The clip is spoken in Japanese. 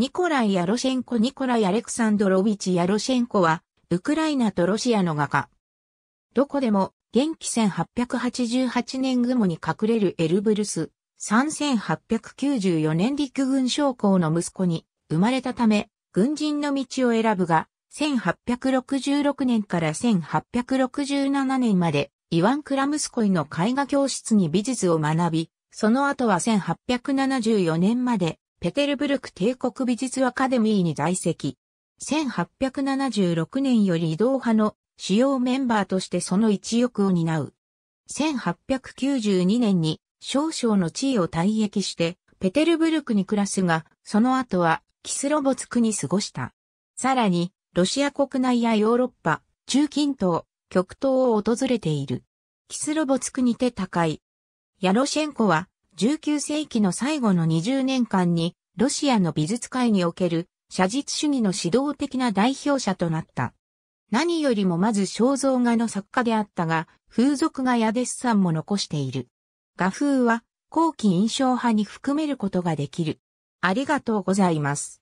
ニコライ・ヤロシェンコ・ニコライ・アレクサンドロビチ・ヤロシェンコは、ウクライナとロシアの画家。どこでも、元気1888年雲に隠れるエルブルス、3894年陸軍将校の息子に生まれたため、軍人の道を選ぶが、1866年から1867年まで、イワン・クラムスコイの絵画教室に美術を学び、その後は1874年までペテルブルク帝国美術アカデミーに在籍。1876年より移動派の主要メンバーとしてその一翼を担う。1892年に少々の地位を退役して、ペテルブルクに暮らすが、その後はキスロボツクに過ごした。さらに、ロシア国内やヨーロッパ、中近東、極東を訪れている。キスロボツクにて高い。ヤロシェンコは19世紀の最後の20年間に、ロシアの美術界における写実主義の指導的な代表者となった。何よりもまず肖像画の作家であったが、風俗画やデッサンも残している。画風は後期印象派に含めることができる。ありがとうございます。